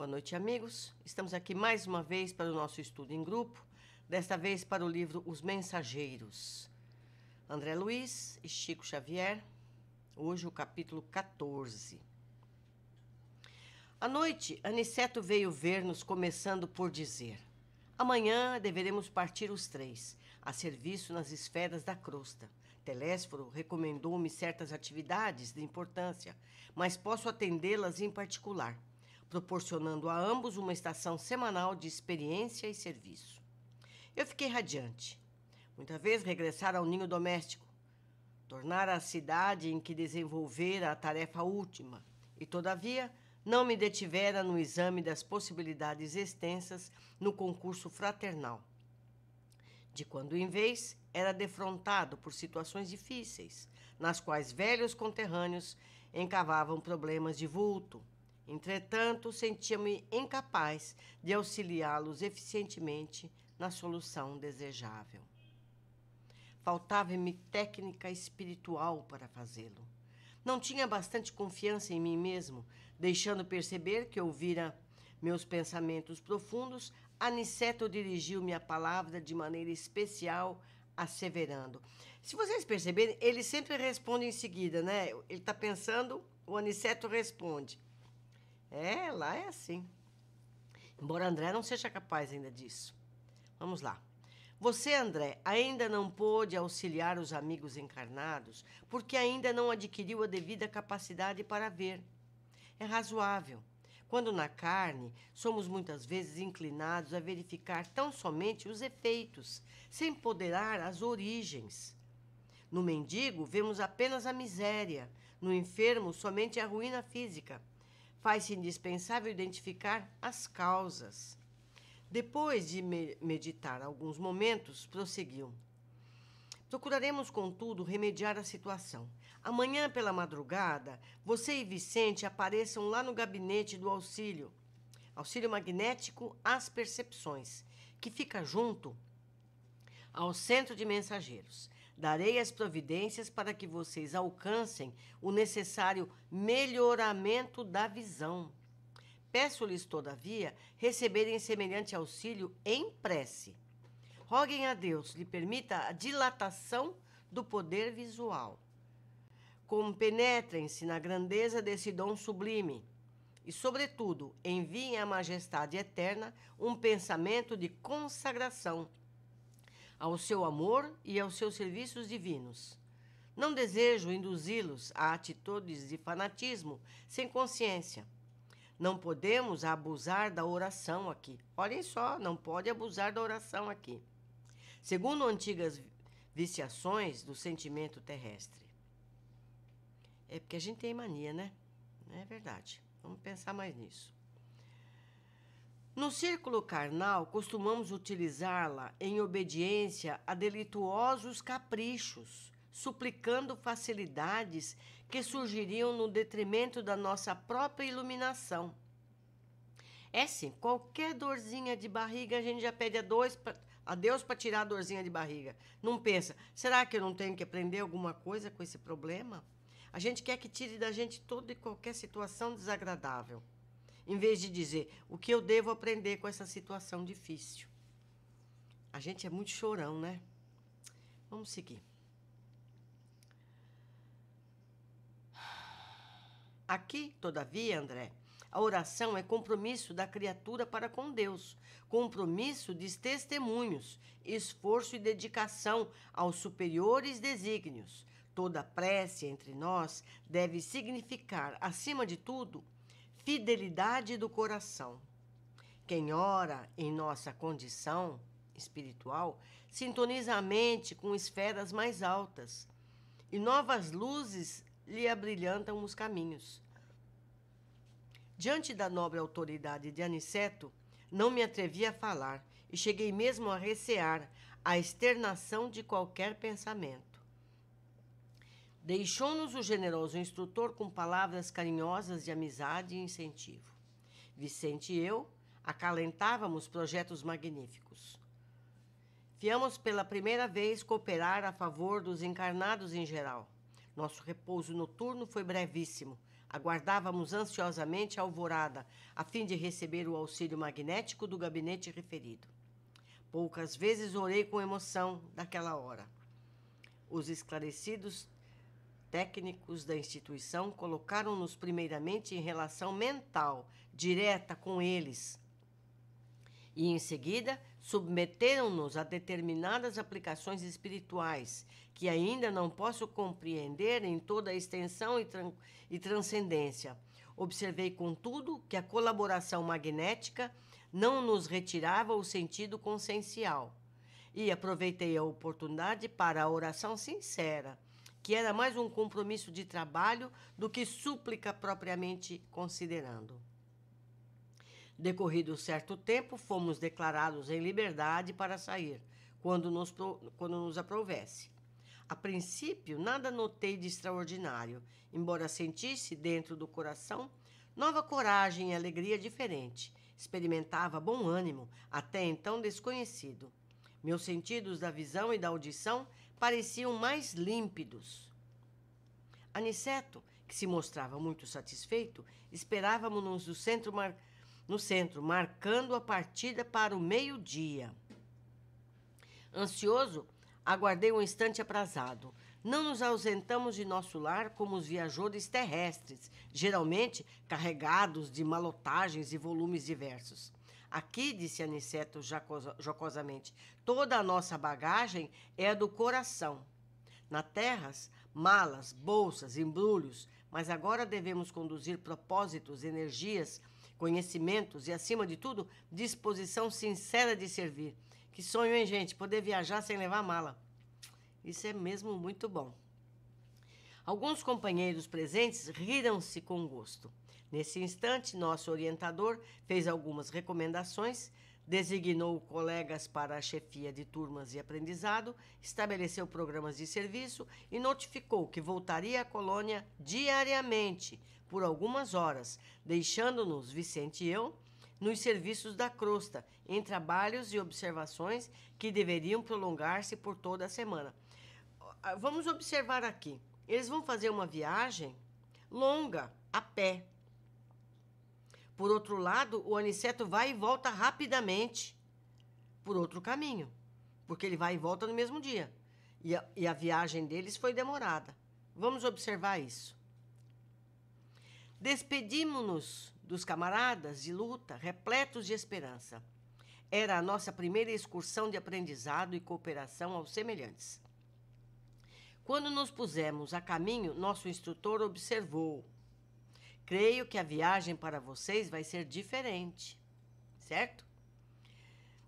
Boa noite, amigos. Estamos aqui mais uma vez para o nosso estudo em grupo, desta vez para o livro Os Mensageiros. André Luiz e Chico Xavier, hoje o capítulo 14. À noite, Aniceto veio ver-nos, começando por dizer: Amanhã deveremos partir os três, a serviço nas esferas da crosta. Telésforo recomendou-me certas atividades de importância, mas posso atendê-las em particular proporcionando a ambos uma estação semanal de experiência e serviço. Eu fiquei radiante. Muita vez regressar ao ninho doméstico, tornar a cidade em que desenvolvera a tarefa última, e todavia não me detivera no exame das possibilidades extensas no concurso fraternal. De quando em vez, era defrontado por situações difíceis, nas quais velhos conterrâneos encavavam problemas de vulto, Entretanto, sentia-me incapaz de auxiliá-los eficientemente na solução desejável. Faltava-me técnica espiritual para fazê-lo. Não tinha bastante confiança em mim mesmo, deixando perceber que ouvira meus pensamentos profundos, Aniceto dirigiu-me a palavra de maneira especial, asseverando. Se vocês perceberem, ele sempre responde em seguida, né? Ele está pensando, o Aniceto responde. É, lá é assim. Embora André não seja capaz ainda disso. Vamos lá. Você, André, ainda não pôde auxiliar os amigos encarnados porque ainda não adquiriu a devida capacidade para ver. É razoável. Quando na carne, somos muitas vezes inclinados a verificar tão somente os efeitos, sem ponderar as origens. No mendigo, vemos apenas a miséria, no enfermo, somente a ruína física faz-se indispensável identificar as causas. Depois de meditar alguns momentos, prosseguiu. Procuraremos, contudo, remediar a situação. Amanhã pela madrugada, você e Vicente apareçam lá no gabinete do auxílio, auxílio magnético às percepções, que fica junto ao centro de mensageiros. Darei as providências para que vocês alcancem o necessário melhoramento da visão. Peço-lhes, todavia, receberem semelhante auxílio em prece. Roguem a Deus lhe permita a dilatação do poder visual. Compenetrem-se na grandeza desse dom sublime e, sobretudo, enviem à majestade eterna um pensamento de consagração ao seu amor e aos seus serviços divinos. Não desejo induzi-los a atitudes de fanatismo sem consciência. Não podemos abusar da oração aqui. Olhem só, não pode abusar da oração aqui. Segundo antigas viciações do sentimento terrestre. É porque a gente tem mania, né? É verdade. Vamos pensar mais nisso. No círculo carnal, costumamos utilizá-la em obediência a delituosos caprichos, suplicando facilidades que surgiriam no detrimento da nossa própria iluminação. É sim, qualquer dorzinha de barriga a gente já pede a, dois pra, a Deus para tirar a dorzinha de barriga. Não pensa, será que eu não tenho que aprender alguma coisa com esse problema? A gente quer que tire da gente toda e qualquer situação desagradável em vez de dizer o que eu devo aprender com essa situação difícil. A gente é muito chorão, né? Vamos seguir. Aqui, todavia, André, a oração é compromisso da criatura para com Deus, compromisso de testemunhos, esforço e dedicação aos superiores desígnios. Toda prece entre nós deve significar, acima de tudo, fidelidade do coração. Quem ora em nossa condição espiritual sintoniza a mente com esferas mais altas e novas luzes lhe abrilhantam os caminhos. Diante da nobre autoridade de Aniceto, não me atrevi a falar e cheguei mesmo a recear a externação de qualquer pensamento. Deixou-nos o generoso instrutor com palavras carinhosas de amizade e incentivo. Vicente e eu acalentávamos projetos magníficos. Viamos pela primeira vez cooperar a favor dos encarnados em geral. Nosso repouso noturno foi brevíssimo. Aguardávamos ansiosamente a alvorada, a fim de receber o auxílio magnético do gabinete referido. Poucas vezes orei com emoção daquela hora. Os esclarecidos Técnicos da instituição colocaram-nos primeiramente em relação mental, direta com eles, e em seguida submeteram-nos a determinadas aplicações espirituais, que ainda não posso compreender em toda a extensão e, tran e transcendência. Observei, contudo, que a colaboração magnética não nos retirava o sentido consciencial. E aproveitei a oportunidade para a oração sincera que era mais um compromisso de trabalho do que súplica propriamente considerando. Decorrido certo tempo, fomos declarados em liberdade para sair, quando nos, quando nos aprovesse. A princípio, nada notei de extraordinário, embora sentisse dentro do coração nova coragem e alegria diferente. Experimentava bom ânimo, até então desconhecido. Meus sentidos da visão e da audição pareciam mais límpidos. Aniceto, que se mostrava muito satisfeito, esperávamos-nos no centro, mar... no centro, marcando a partida para o meio-dia. Ansioso, aguardei um instante aprazado. Não nos ausentamos de nosso lar como os viajores terrestres, geralmente carregados de malotagens e volumes diversos. Aqui, disse Aniceto jocosamente, toda a nossa bagagem é do coração. Na terras, malas, bolsas, embrulhos, mas agora devemos conduzir propósitos, energias, conhecimentos e, acima de tudo, disposição sincera de servir. Que sonho, hein, gente? Poder viajar sem levar mala. Isso é mesmo muito bom. Alguns companheiros presentes riram-se com gosto. Nesse instante, nosso orientador fez algumas recomendações, designou colegas para a chefia de turmas e aprendizado, estabeleceu programas de serviço e notificou que voltaria à colônia diariamente, por algumas horas, deixando-nos, Vicente e eu, nos serviços da crosta, em trabalhos e observações que deveriam prolongar-se por toda a semana. Ah, vamos observar aqui. Eles vão fazer uma viagem longa a pé, por outro lado, o aniceto vai e volta rapidamente por outro caminho, porque ele vai e volta no mesmo dia. E a, e a viagem deles foi demorada. Vamos observar isso. Despedimos-nos dos camaradas de luta, repletos de esperança. Era a nossa primeira excursão de aprendizado e cooperação aos semelhantes. Quando nos pusemos a caminho, nosso instrutor observou Creio que a viagem para vocês vai ser diferente, certo?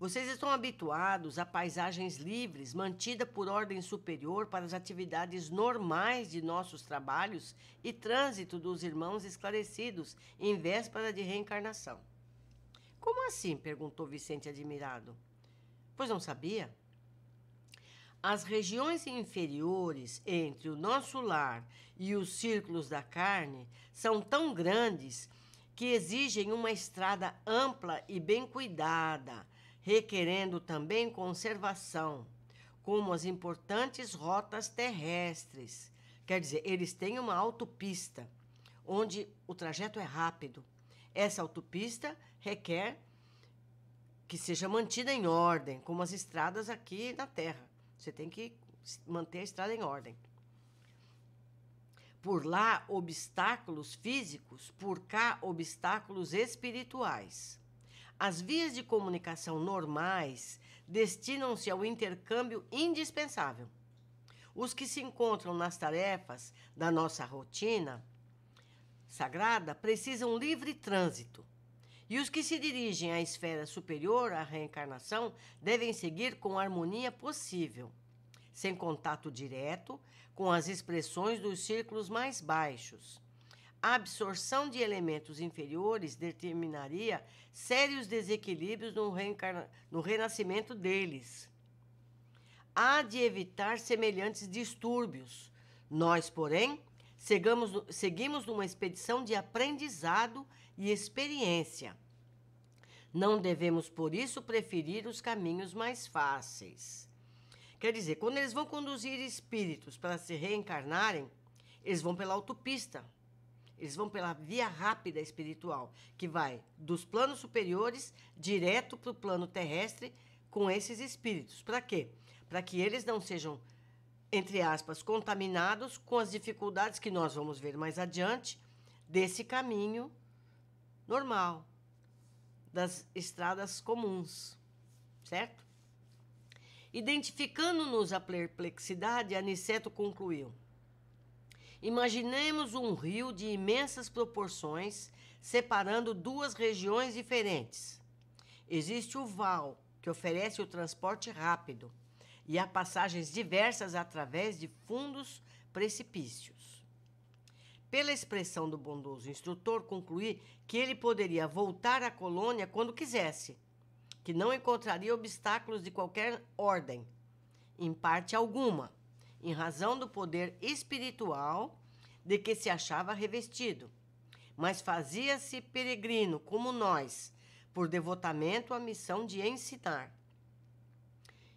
Vocês estão habituados a paisagens livres, mantida por ordem superior para as atividades normais de nossos trabalhos e trânsito dos irmãos esclarecidos em véspera de reencarnação. Como assim? perguntou Vicente admirado. Pois não sabia? As regiões inferiores entre o nosso lar e os círculos da carne são tão grandes que exigem uma estrada ampla e bem cuidada, requerendo também conservação, como as importantes rotas terrestres. Quer dizer, eles têm uma autopista onde o trajeto é rápido. Essa autopista requer que seja mantida em ordem, como as estradas aqui na Terra. Você tem que manter a estrada em ordem. Por lá, obstáculos físicos, por cá, obstáculos espirituais. As vias de comunicação normais destinam-se ao intercâmbio indispensável. Os que se encontram nas tarefas da nossa rotina sagrada precisam livre trânsito. E os que se dirigem à esfera superior, à reencarnação, devem seguir com a harmonia possível, sem contato direto com as expressões dos círculos mais baixos. A absorção de elementos inferiores determinaria sérios desequilíbrios no, no renascimento deles. Há de evitar semelhantes distúrbios. Nós, porém, Seguimos, seguimos numa expedição de aprendizado e experiência. Não devemos, por isso, preferir os caminhos mais fáceis. Quer dizer, quando eles vão conduzir espíritos para se reencarnarem, eles vão pela autopista, eles vão pela via rápida espiritual, que vai dos planos superiores direto para o plano terrestre com esses espíritos. Para quê? Para que eles não sejam, entre aspas, contaminados com as dificuldades que nós vamos ver mais adiante desse caminho normal, das estradas comuns, certo? Identificando-nos a perplexidade, Aniceto concluiu. Imaginemos um rio de imensas proporções separando duas regiões diferentes. Existe o Val, que oferece o transporte rápido, e há passagens diversas através de fundos precipícios. Pela expressão do bondoso instrutor, concluí que ele poderia voltar à colônia quando quisesse, que não encontraria obstáculos de qualquer ordem, em parte alguma, em razão do poder espiritual de que se achava revestido. Mas fazia-se peregrino, como nós, por devotamento à missão de ensinar.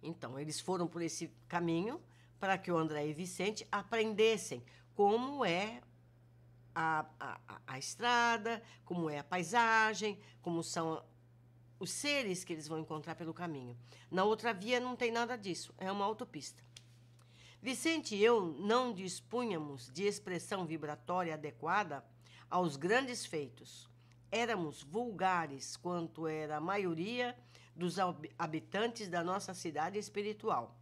Então, eles foram por esse caminho para que o André e Vicente aprendessem como é a, a, a estrada, como é a paisagem, como são os seres que eles vão encontrar pelo caminho. Na outra via não tem nada disso, é uma autopista. Vicente e eu não dispunhamos de expressão vibratória adequada aos grandes feitos. Éramos vulgares quanto era a maioria dos habitantes da nossa cidade espiritual.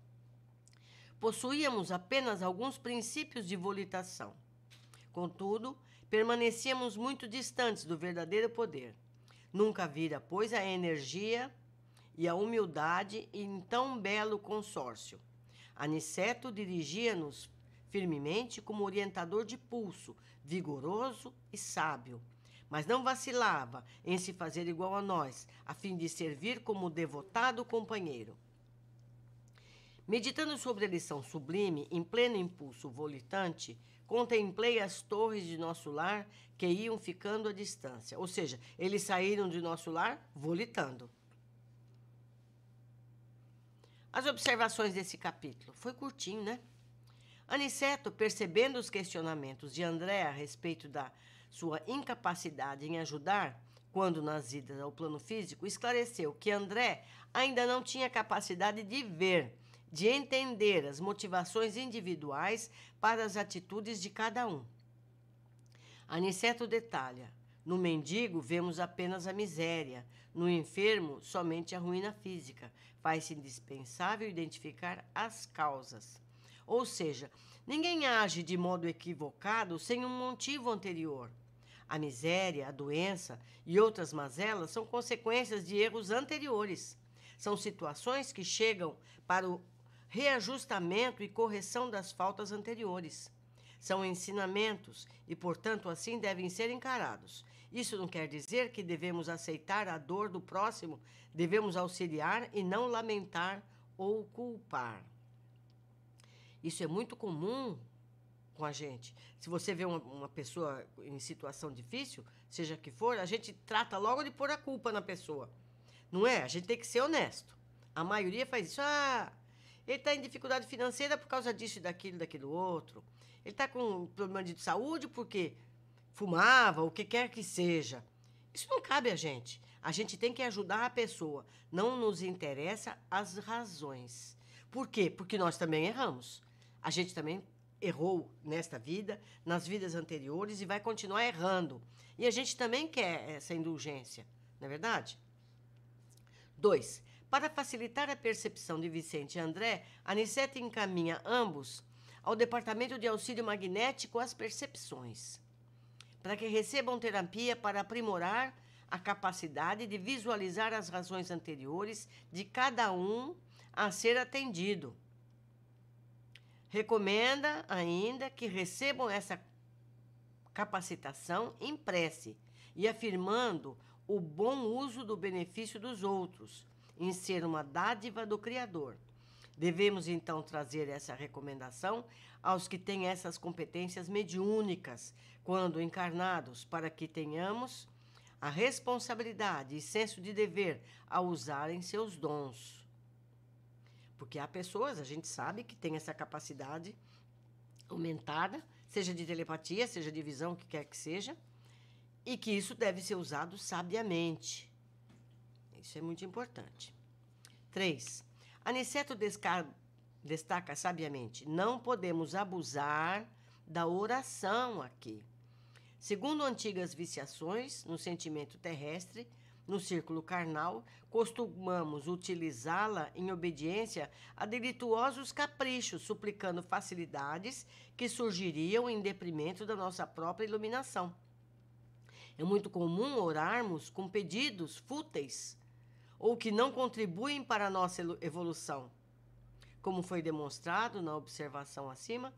Possuíamos apenas alguns princípios de volitação Contudo, permanecíamos muito distantes do verdadeiro poder. Nunca vira, pois, a energia e a humildade em tão belo consórcio. Aniceto dirigia-nos firmemente como orientador de pulso, vigoroso e sábio. Mas não vacilava em se fazer igual a nós, a fim de servir como devotado companheiro. Meditando sobre a lição sublime, em pleno impulso volitante, Contemplei as torres de nosso lar que iam ficando à distância. Ou seja, eles saíram de nosso lar volitando. As observações desse capítulo. Foi curtinho, né? Aniceto, percebendo os questionamentos de André a respeito da sua incapacidade em ajudar, quando nas idas ao plano físico, esclareceu que André ainda não tinha capacidade de ver de entender as motivações individuais para as atitudes de cada um. Aniceto detalha: no mendigo vemos apenas a miséria, no enfermo, somente a ruína física. Faz-se indispensável identificar as causas. Ou seja, ninguém age de modo equivocado sem um motivo anterior. A miséria, a doença e outras mazelas são consequências de erros anteriores. São situações que chegam para o reajustamento e correção das faltas anteriores. São ensinamentos e, portanto, assim devem ser encarados. Isso não quer dizer que devemos aceitar a dor do próximo, devemos auxiliar e não lamentar ou culpar. Isso é muito comum com a gente. Se você vê uma, uma, pessoa em situação difícil, seja que for, a gente trata logo de pôr a culpa na pessoa. Não é? A gente tem que ser honesto. A maioria faz isso. Ah, ele está em dificuldade financeira por causa disso, daquilo, daquilo outro. Ele está com problema de saúde porque fumava, o que quer que seja. Isso não cabe a gente. A gente tem que ajudar a pessoa. Não nos interessa as razões. Por quê? Porque nós também erramos. A gente também errou nesta vida, nas vidas anteriores e vai continuar errando. E a gente também quer essa indulgência, não é verdade? Dois, para facilitar a percepção de Vicente e André, Anicete encaminha ambos ao Departamento de Auxílio Magnético às Percepções, para que recebam terapia para aprimorar a capacidade de visualizar as razões anteriores de cada um a ser atendido. Recomenda ainda que recebam essa capacitação em prece e afirmando o bom uso do benefício dos outros, em ser uma dádiva do Criador. Devemos então trazer essa recomendação aos que têm essas competências mediúnicas quando encarnados, para que tenhamos a responsabilidade e senso de dever a usarem seus dons. Porque há pessoas, a gente sabe, que têm essa capacidade aumentada, seja de telepatia, seja de visão, o que quer que seja, e que isso deve ser usado sabiamente. Isso é muito importante. 3. Aniceto destaca sabiamente: não podemos abusar da oração aqui. Segundo antigas viciações no sentimento terrestre, no círculo carnal, costumamos utilizá-la em obediência a delituosos caprichos, suplicando facilidades que surgiriam em deprimento da nossa própria iluminação. É muito comum orarmos com pedidos fúteis ou que não contribuem para a nossa evolução. Como foi demonstrado na observação acima,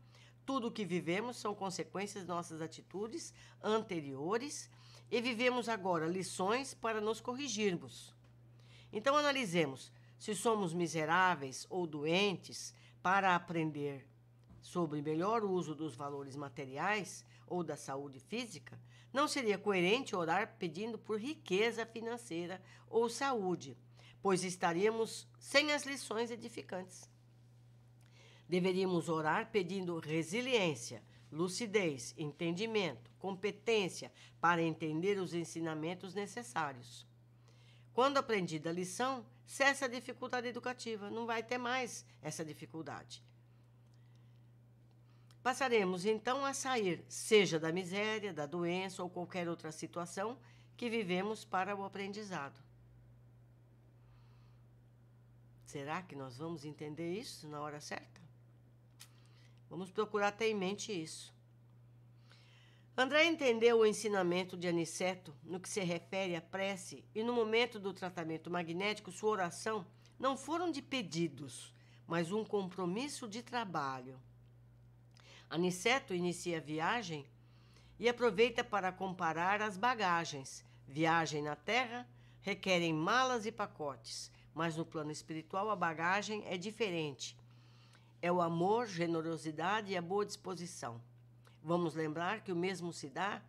tudo o que vivemos são consequências de nossas atitudes anteriores e vivemos agora lições para nos corrigirmos. Então analisemos se somos miseráveis ou doentes para aprender sobre melhor uso dos valores materiais ou da saúde física, não seria coerente orar pedindo por riqueza financeira ou saúde, pois estaríamos sem as lições edificantes. Deveríamos orar pedindo resiliência, lucidez, entendimento, competência para entender os ensinamentos necessários. Quando aprendida a lição, cessa a dificuldade educativa, não vai ter mais essa dificuldade. Passaremos então a sair, seja da miséria, da doença ou qualquer outra situação que vivemos para o aprendizado. Será que nós vamos entender isso na hora certa? Vamos procurar ter em mente isso. André entendeu o ensinamento de Aniceto no que se refere à prece e no momento do tratamento magnético, sua oração não foram de pedidos, mas um compromisso de trabalho. Aniceto inicia a viagem e aproveita para comparar as bagagens. Viagem na Terra requerem malas e pacotes, mas no plano espiritual a bagagem é diferente. É o amor, generosidade e a boa disposição. Vamos lembrar que o mesmo se dá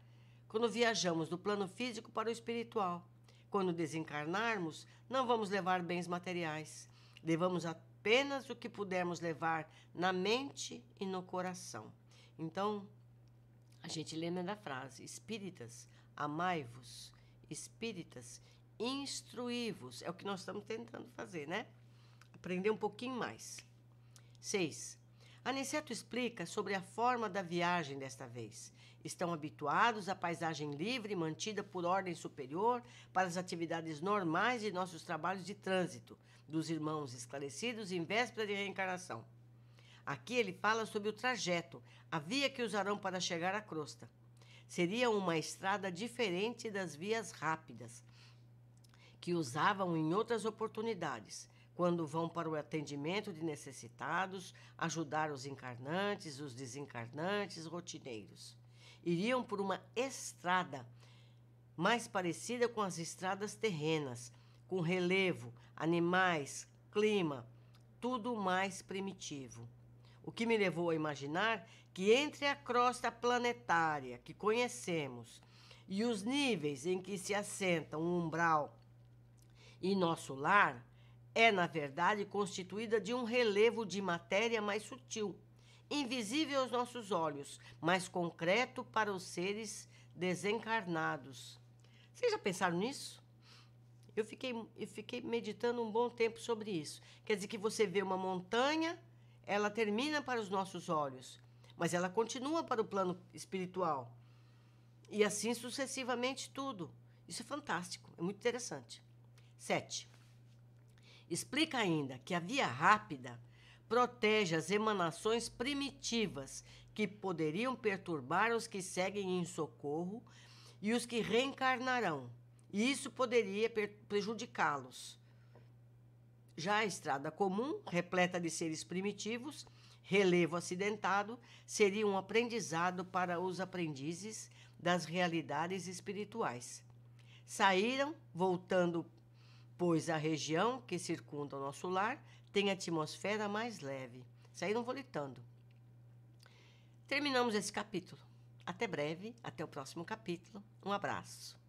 quando viajamos do plano físico para o espiritual. Quando desencarnarmos, não vamos levar bens materiais. Levamos a apenas o que pudermos levar na mente e no coração. Então, a gente lembra né, da frase: Espíritas, amai-vos. Espíritas, instruí-vos. É o que nós estamos tentando fazer, né? Aprender um pouquinho mais. 6. Aniceto explica sobre a forma da viagem desta vez. Estão habituados à paisagem livre mantida por ordem superior para as atividades normais de nossos trabalhos de trânsito, dos irmãos esclarecidos em véspera de reencarnação. Aqui ele fala sobre o trajeto, a via que usarão para chegar à crosta. Seria uma estrada diferente das vias rápidas que usavam em outras oportunidades, quando vão para o atendimento de necessitados, ajudar os encarnantes, os desencarnantes, rotineiros. Iriam por uma estrada mais parecida com as estradas terrenas, com relevo, animais, clima, tudo mais primitivo. O que me levou a imaginar que entre a crosta planetária que conhecemos e os níveis em que se assenta um umbral e nosso lar é, na verdade, constituída de um relevo de matéria mais sutil, invisível aos nossos olhos, mas concreto para os seres desencarnados. Vocês já pensaram nisso? Eu fiquei, eu fiquei meditando um bom tempo sobre isso. Quer dizer que você vê uma montanha, ela termina para os nossos olhos, mas ela continua para o plano espiritual. E assim sucessivamente tudo. Isso é fantástico, é muito interessante. 7. Explica ainda que a via rápida protege as emanações primitivas que poderiam perturbar os que seguem em socorro e os que reencarnarão e isso poderia prejudicá-los. Já a estrada comum, repleta de seres primitivos, relevo acidentado, seria um aprendizado para os aprendizes das realidades espirituais. Saíram, voltando, pois a região que circunda o nosso lar tem atmosfera mais leve. Saíram volitando. Terminamos esse capítulo. Até breve, até o próximo capítulo. Um abraço.